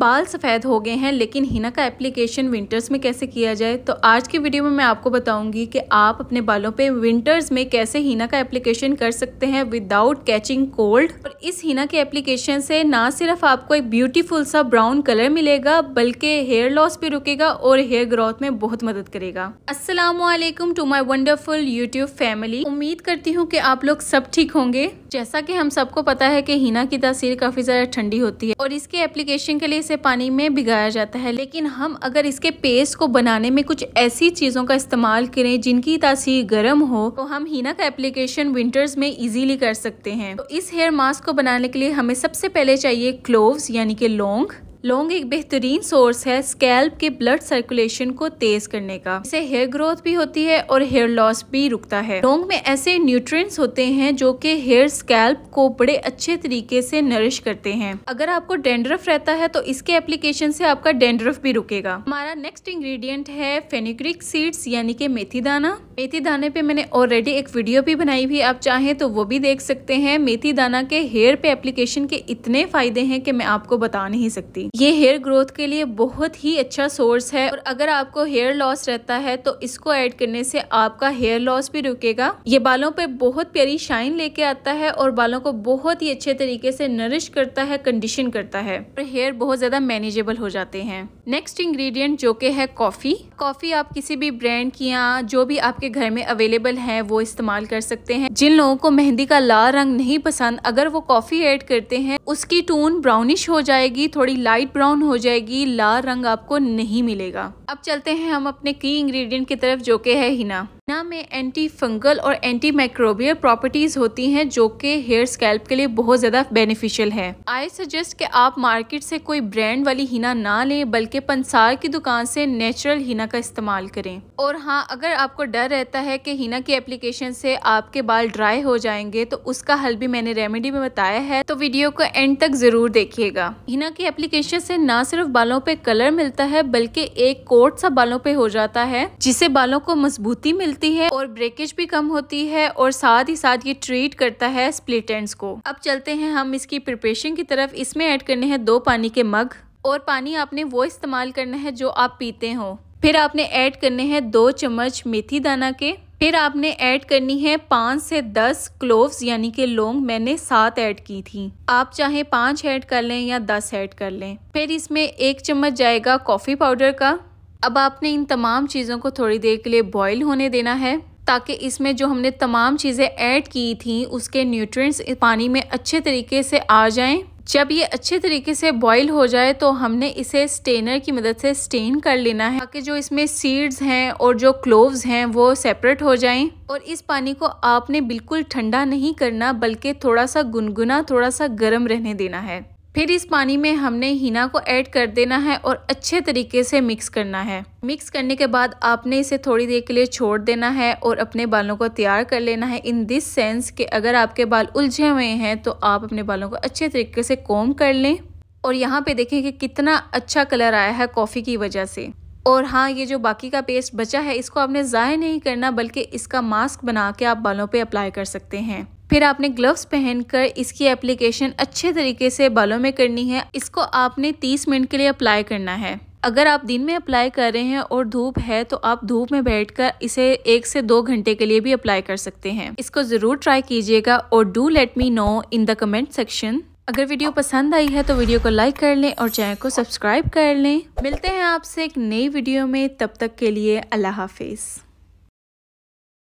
बाल सफ़ेद हो गए हैं लेकिन हिना का एप्लीकेशन विंटर्स में कैसे किया जाए तो आज की वीडियो में मैं आपको बताऊंगी कि आप अपने बालों पे विंटर्स में कैसे हिना का एप्लीकेशन कर सकते हैं विदाउट कैचिंग कोल्ड और इस हिना के एप्लीकेशन से ना सिर्फ आपको एक ब्यूटीफुल सा ब्राउन कलर मिलेगा बल्कि हेयर लॉस भी रुकेगा और हेयर ग्रोथ में बहुत मदद करेगा असलम to my wonderful YouTube family उम्मीद करती हूँ कि आप लोग सब ठीक होंगे जैसा कि हम सबको पता है कि हीना की तासीर काफ़ी ज़्यादा ठंडी होती है और इसके एप्लीकेशन के लिए इसे पानी में भिगाया जाता है लेकिन हम अगर इसके पेस्ट को बनाने में कुछ ऐसी चीज़ों का इस्तेमाल करें जिनकी तासीर गर्म हो तो हम हीना का एप्लीकेशन विंटर्स में ईजिली कर सकते हैं तो इस हेयर मास्क को बनाने के लिए हमें सबसे पहले चाहिए क्लोव्स यानी कि लोंग लौंग एक बेहतरीन सोर्स है स्कैल्प के ब्लड सर्कुलेशन को तेज करने का इससे हेयर ग्रोथ भी होती है और हेयर लॉस भी रुकता है लौंग में ऐसे न्यूट्रिएंट्स होते हैं जो कि हेयर स्कैल्प को बड़े अच्छे तरीके से नरिश करते हैं अगर आपको डेंड्रफ रहता है तो इसके एप्लीकेशन से आपका डेंड्रफ भी रुकेगा हमारा नेक्स्ट इंग्रीडियंट है फेनिक्रिक सीड्स यानी के मेथी दाना मेथी दाने पे मैंने ऑलरेडी एक वीडियो भी बनाई हुई आप चाहें तो वो भी देख सकते हैं मेथी दाना के हेयर पे एप्लीकेशन के इतने फायदे हैं कि मैं आपको बता नहीं सकती ये हेयर ग्रोथ के लिए बहुत ही अच्छा सोर्स है और अगर आपको हेयर लॉस रहता है तो इसको ऐड करने से आपका हेयर लॉस भी रुकेगा ये बालों पर बहुत प्यारी शाइन लेके आता है और बालों को बहुत ही अच्छे तरीके से नरिश करता है कंडीशन करता है और हेयर बहुत ज्यादा मैनेजेबल हो जाते हैं नेक्स्ट इंग्रेडिएंट जो के है कॉफी कॉफी आप किसी भी ब्रांड की या जो भी आपके घर में अवेलेबल है वो इस्तेमाल कर सकते हैं जिन लोगों को मेहंदी का लाल रंग नहीं पसंद अगर वो कॉफी ऐड करते हैं उसकी टोन ब्राउनिश हो जाएगी थोड़ी लाइट लाइट ब्राउन हो जाएगी लाल रंग आपको नहीं मिलेगा अब चलते हैं हम अपने की इंग्रेडिएंट की तरफ जो के है हिना हिना में एंटी फंगल और एंटी माइक्रोबियल प्रॉपर्टीज़ होती हैं जो कि हेयर स्कैल्प के लिए बहुत ज़्यादा बेनिफिशियल है आई सजेस्ट कि आप मार्केट से कोई ब्रांड वाली हिना ना लें बल्कि पंसार की दुकान से नेचुरल हिना का इस्तेमाल करें और हाँ अगर आपको डर रहता है कि हिना की एप्लीकेशन से आपके बाल ड्राई हो जाएंगे तो उसका हल भी मैंने रेमेडी में बताया है तो वीडियो को एंड तक ज़रूर देखिएगा हिना की एप्लीकेशन से ना सिर्फ बालों पर कलर मिलता है बल्कि एक कोट सा बालों पर हो जाता है जिससे बालों को मजबूती मिलती मिलती है और ब्रेकेज भी कम होती है और साथ ही साथ ये ट्रीट करता है स्प्लिट एंड को अब चलते हैं हम इसकी प्रिपरेशन की तरफ इसमें ऐड करने हैं दो पानी के मग और पानी आपने वो इस्तेमाल करना है जो आप पीते हो फिर आपने ऐड करने हैं दो चम्मच मेथी दाना के फिर आपने ऐड करनी है पाँच से दस क्लोव्स यानी के लौंग मैंने सात ऐड की थी आप चाहे पाँच ऐड कर लें या दस ऐड कर लें फिर इसमें एक चम्मच जाएगा कॉफ़ी पाउडर का अब आपने इन तमाम चीज़ों को थोड़ी देर के लिए बॉईल होने देना है ताकि इसमें जो हमने तमाम चीज़ें ऐड की थी उसके न्यूट्रिएंट्स पानी में अच्छे तरीके से आ जाएं जब ये अच्छे तरीके से बॉईल हो जाए तो हमने इसे स्टेनर की मदद से स्टेन कर लेना है ताकि जो इसमें सीड्स हैं और जो क्लोव्स हैं वो सेपरेट हो जाएं और इस पानी को आपने बिल्कुल ठंडा नहीं करना बल्कि थोड़ा सा गुनगुना थोड़ा सा गर्म रहने देना है फिर इस पानी में हमने हीना को ऐड कर देना है और अच्छे तरीके से मिक्स करना है मिक्स करने के बाद आपने इसे थोड़ी देर के लिए छोड़ देना है और अपने बालों को तैयार कर लेना है इन दिस सेंस कि अगर आपके बाल उलझे हुए हैं तो आप अपने बालों को अच्छे तरीके से कोम कर लें और यहाँ पे देखें कि कितना अच्छा कलर आया है कॉफ़ी की वजह से और हाँ ये जो बाकी का पेस्ट बचा है इसको आपने ज़ाय नहीं करना बल्कि इसका मास्क बना के आप बालों पर अप्लाई कर सकते हैं फिर आपने ग्लव्स पहनकर इसकी एप्लीकेशन अच्छे तरीके से बालों में करनी है इसको आपने 30 मिनट के लिए अप्लाई करना है अगर आप दिन में अप्लाई कर रहे हैं और धूप है तो आप धूप में बैठकर इसे एक से दो घंटे के लिए भी अप्लाई कर सकते हैं इसको ज़रूर ट्राई कीजिएगा और do let me know in the comment section अगर वीडियो पसंद आई है तो वीडियो को लाइक कर लें और चैनल को सब्सक्राइब कर लें मिलते हैं आपसे एक नई वीडियो में तब तक के लिए अल्लाह हाफिज़